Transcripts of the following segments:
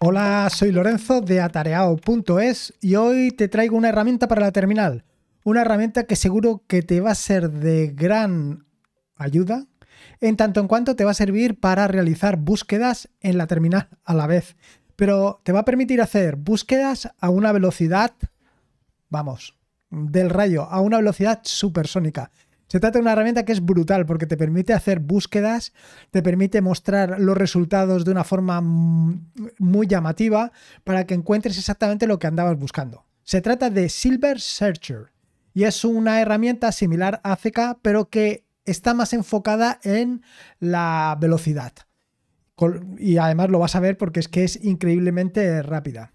Hola, soy Lorenzo de atareado.es y hoy te traigo una herramienta para la terminal. Una herramienta que seguro que te va a ser de gran ayuda en tanto en cuanto te va a servir para realizar búsquedas en la terminal a la vez. Pero te va a permitir hacer búsquedas a una velocidad, vamos, del rayo, a una velocidad supersónica. Se trata de una herramienta que es brutal porque te permite hacer búsquedas, te permite mostrar los resultados de una forma mm, muy llamativa para que encuentres exactamente lo que andabas buscando. Se trata de Silver Searcher y es una herramienta similar a CK, pero que está más enfocada en la velocidad. Y además lo vas a ver porque es que es increíblemente rápida.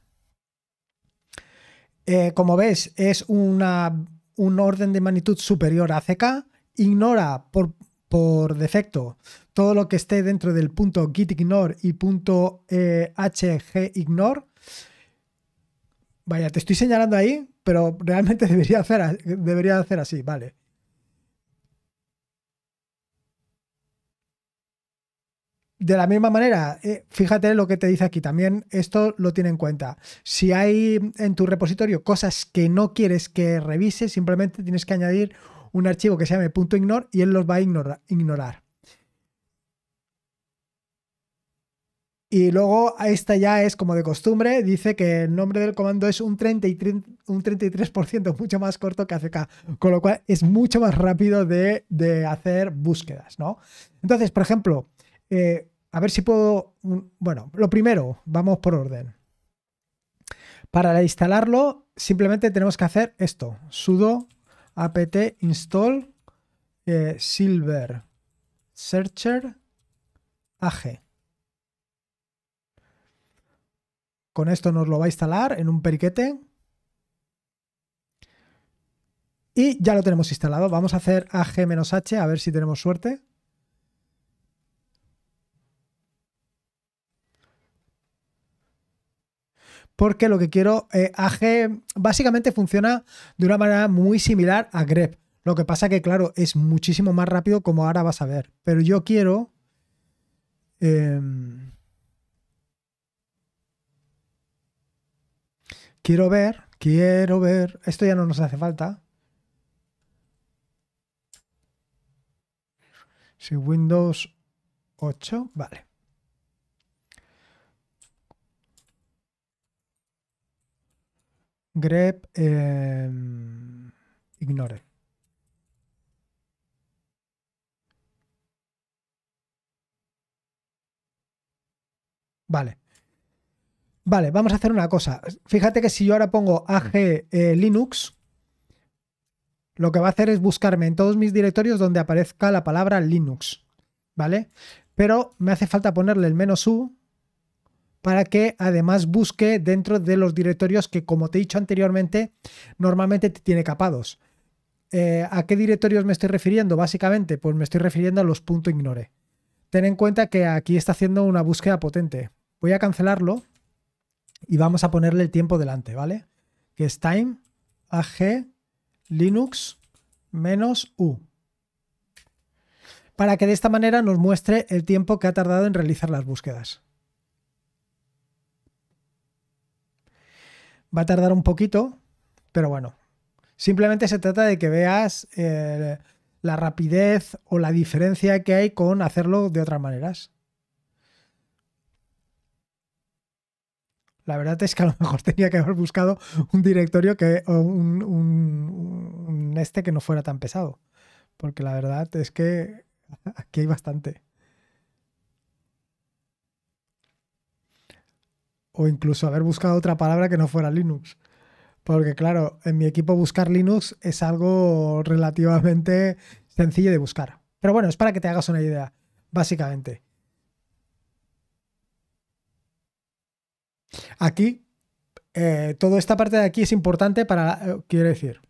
Eh, como ves, es una un orden de magnitud superior a CK, ignora por, por defecto todo lo que esté dentro del punto git y punto eh, hg ignore. Vaya, te estoy señalando ahí, pero realmente debería hacer, debería hacer así, vale. de la misma manera, eh, fíjate lo que te dice aquí también, esto lo tiene en cuenta. Si hay en tu repositorio cosas que no quieres que revise, simplemente tienes que añadir un archivo que se llame .ignore y él los va a ignorar. Y luego esta ya es como de costumbre, dice que el nombre del comando es un, 33, un mucho más corto que ACK, con lo cual es mucho más rápido de, hacer búsquedas, ¿no? Entonces, por ejemplo, eh, a ver si puedo... Mm, bueno, lo primero, vamos por orden. Para instalarlo, simplemente tenemos que hacer esto. sudo apt install eh, silver searcher ag. Con esto nos lo va a instalar en un periquete. Y ya lo tenemos instalado. Vamos a hacer ag-h a ver si tenemos suerte. porque lo que quiero, eh, AG básicamente funciona de una manera muy similar a grep. Lo que pasa que, claro, es muchísimo más rápido como ahora vas a ver. Pero yo quiero... Em, quiero ver, quiero ver... Esto ya no nos hace falta. Si Windows 8, vale. grep em, ignore. Vale. Vale, vamos a hacer una cosa. Fíjate que si yo ahora pongo AG mm. eh, Linux, lo que va a hacer es buscarme en todos mis directorios donde aparezca la palabra Linux. ¿Vale? Pero me hace falta ponerle el menos U para que además busque dentro de los directorios que, como te he dicho anteriormente, normalmente te tiene capados. Eh, ¿A qué directorios me estoy refiriendo? Básicamente, pues me estoy refiriendo a los punto ignore. Ten en cuenta que aquí está haciendo una búsqueda potente. Voy a cancelarlo y vamos a ponerle el tiempo delante, ¿vale? Que es time ag linux menos u. Para que de esta manera nos muestre el tiempo que ha tardado en realizar las búsquedas. Va a tardar un poquito, pero bueno. Simplemente se trata de que veas eh, la rapidez o la diferencia que hay con hacerlo de otras maneras. La verdad es que a lo mejor tenía que haber buscado un directorio que un, este que no fuera tan pesado. Porque la verdad es que aquí hay bastante. o incluso haber buscado otra palabra que no fuera Linux. Porque claro, en mi equipo buscar Linux es algo relativamente sencillo de buscar. Pero bueno, es para que te hagas una idea, básicamente. Aquí, eh, toda esta parte de aquí es importante para, eh, quiero decir,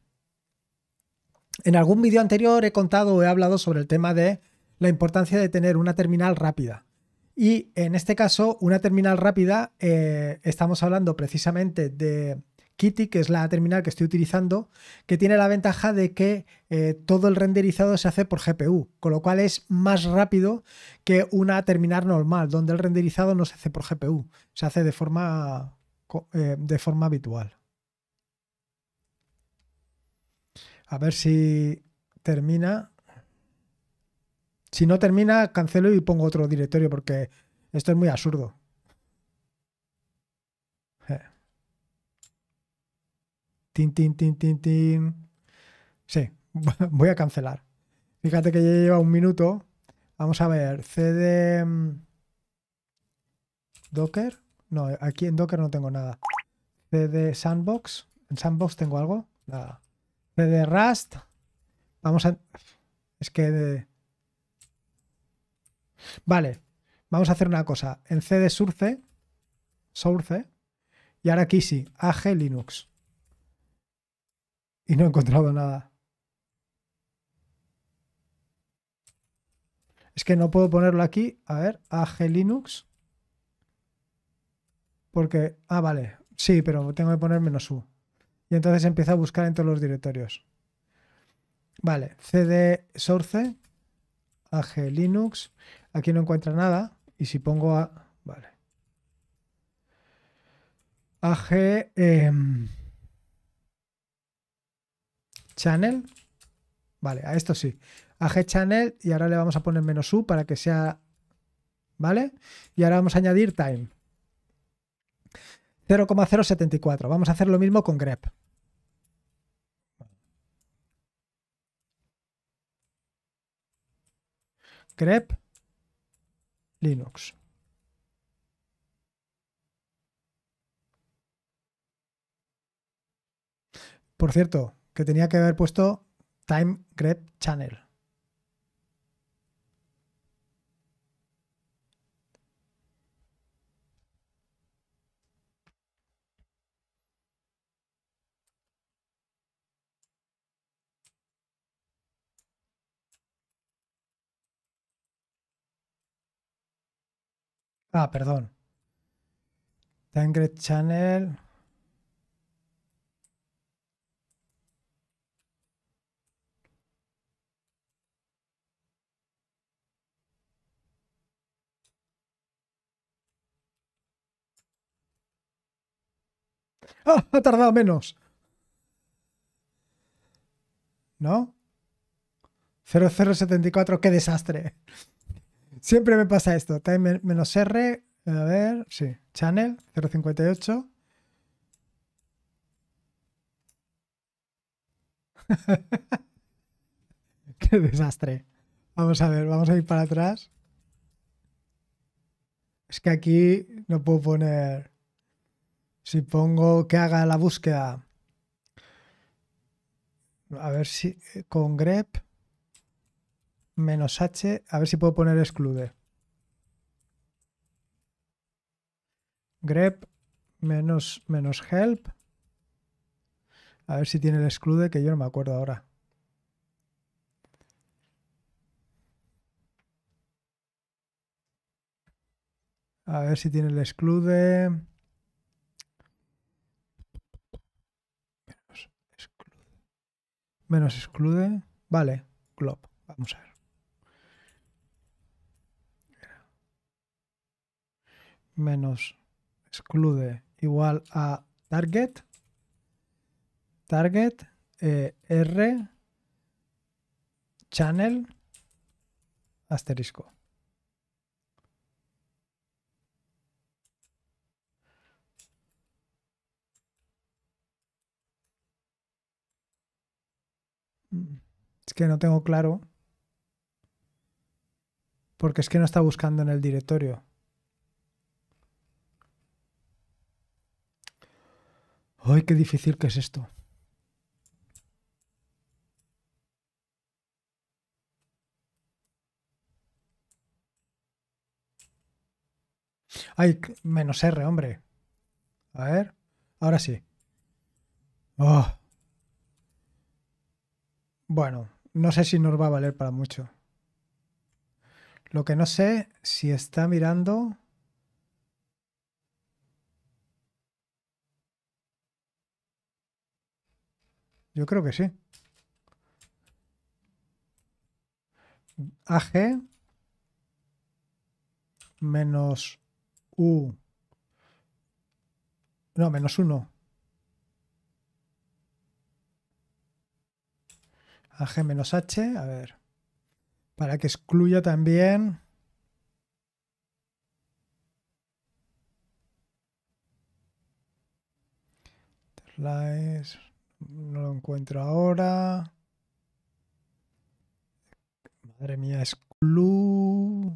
en algún vídeo anterior he contado o he hablado sobre el tema de la importancia de tener una terminal rápida. Y en este caso, una terminal rápida, eh, estamos hablando precisamente de Kitty, que es la terminal que estoy utilizando, que tiene la ventaja de que eh, todo el renderizado se hace por GPU, con lo cual es más rápido que una terminal normal, donde el renderizado no se hace por GPU, se hace de forma, eh, de forma habitual. A ver si termina. Si no termina, cancelo y pongo otro directorio porque esto es muy absurdo. Eh. Tin, tin, tin, tin, tin. Sí, voy a cancelar. Fíjate que ya lleva un minuto. Vamos a ver, CD mm, Docker. No, aquí en Docker no tengo nada. CD Sandbox. En Sandbox tengo algo. Nada. CD Rust. Vamos a... Es que... Vale, vamos a hacer una cosa. En cd source, source, y ahora aquí sí, AG Linux. Y no he encontrado nada. Es que no puedo ponerlo aquí. A ver, AG Linux. Porque, ah, vale. Sí, pero tengo que poner menos U. Y entonces empieza a buscar entre los directorios. Vale, cd source, AG Linux. Aquí no encuentra nada. Y si pongo a... Vale. AG em, Channel. Vale, a esto sí. AG Channel y ahora le vamos a poner menos U para que sea... ¿Vale? Y ahora vamos a añadir time. 0,074. Vamos a hacer lo mismo con grep. grep Linux. Por cierto, que tenía que haber puesto Time Channel. Ah, perdón. Tangred Channel. ¡Ah! Ha tardado menos. ¿No? 0074, qué desastre. Siempre me pasa esto. Time menos R. A ver, sí. Channel 058. Qué desastre. Vamos a ver, vamos a ir para atrás. Es que aquí no puedo poner. Si pongo que haga la búsqueda. A ver si con grep menos H. A ver si puedo poner exclude. grep menos, menos help. A ver si tiene el exclude, que yo no me acuerdo ahora. A ver si tiene el exclude. Menos exclude. exclude. Vale, glob. Vamos a ver. menos exclude igual a target, target, eh, R, channel, asterisco. Mm, es que no tengo claro. Porque es que no está buscando en el directorio. ¡Ay, qué difícil que es esto! ¡Ay, menos R, hombre! A ver, ahora sí. Ah. Bueno, no sé si nos va a valer para mucho. Lo que no sé si está mirando Yo creo que sí. AG menos U. No, menos 1. AG menos H, a ver. Para que excluya también no lo encuentro ahora. Madre mía, es club.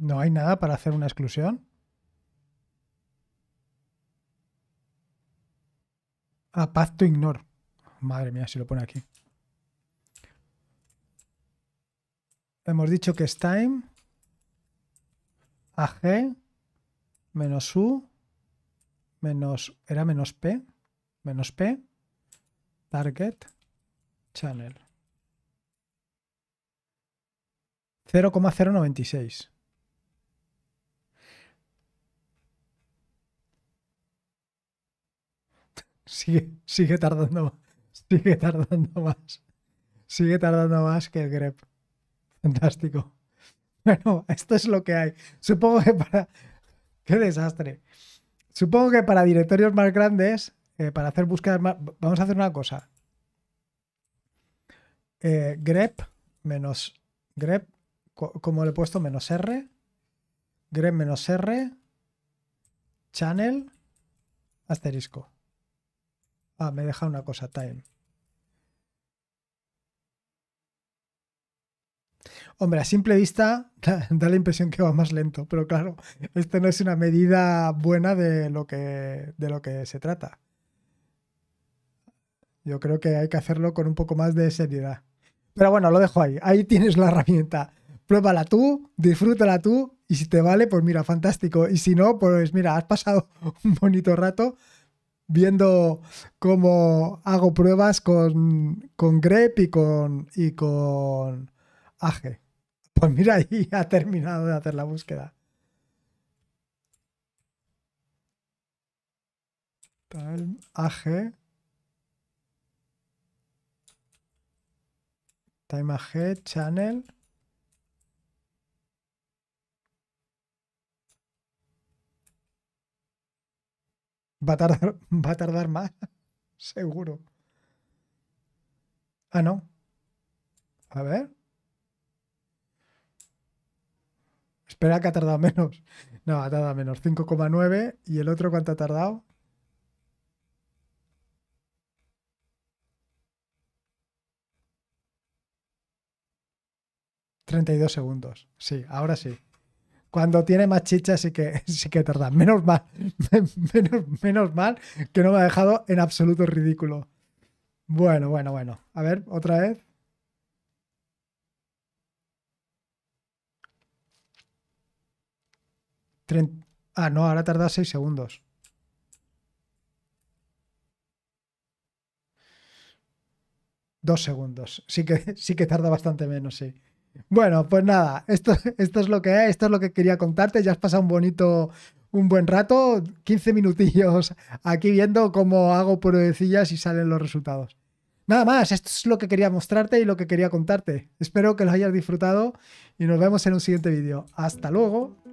¿No hay nada para hacer una exclusión? A ah, ignore. ignore Madre mía, si lo pone aquí. Hemos dicho que es time. AG menos U menos... Era menos P. Menos P. Target. Channel. 0,096. sigue, sigue tardando sigue tardando más sigue tardando más que el grep fantástico bueno esto es lo que hay supongo que para qué desastre supongo que para directorios más grandes eh, para hacer búsquedas más vamos a hacer una cosa eh, grep menos grep como le he puesto menos r grep menos r channel asterisco Ah, me deja una cosa, time. Hombre, a simple vista da, la impresión que va más lento, pero claro, esto no es una medida buena de lo que, de lo que se trata. Yo creo que hay que hacerlo con un poco más de seriedad. Pero bueno, lo dejo ahí. Ahí tienes la herramienta. Pruébala tú, disfrútala tú y si te vale, pues mira, fantástico. Y si no, pues mira, has pasado un bonito rato viendo cómo hago pruebas con, con grep y con, y con AG. Pues mira, ahí ha terminado de hacer la búsqueda. AG. Time AG, channel. Va a tardar, va a tardar más, seguro. Ah, no. A ver. Espera que ha tardado menos. No, ha tardado menos. 5,9. ¿Y el otro cuánto ha tardado? ¿32 segundos? Sí, ahora sí cuando tiene más chicha sí que, sí que tarda. Menos mal, menos, mal que no me ha dejado en absoluto ridículo. Bueno, bueno, bueno. A ver, otra vez. Ah, no, ahora tarda 6 segundos. Dos segundos. Sí que, sí que tarda bastante menos, sí. Bueno, pues nada, esto, esto es lo que es, esto es lo que quería contarte. Ya has pasado un bonito, un buen rato, 15 minutillos aquí viendo cómo hago pruebecillas y salen los resultados. Nada más, esto es lo que quería mostrarte y lo que quería contarte. Espero que lo hayas disfrutado y nos vemos en un siguiente vídeo. Hasta luego.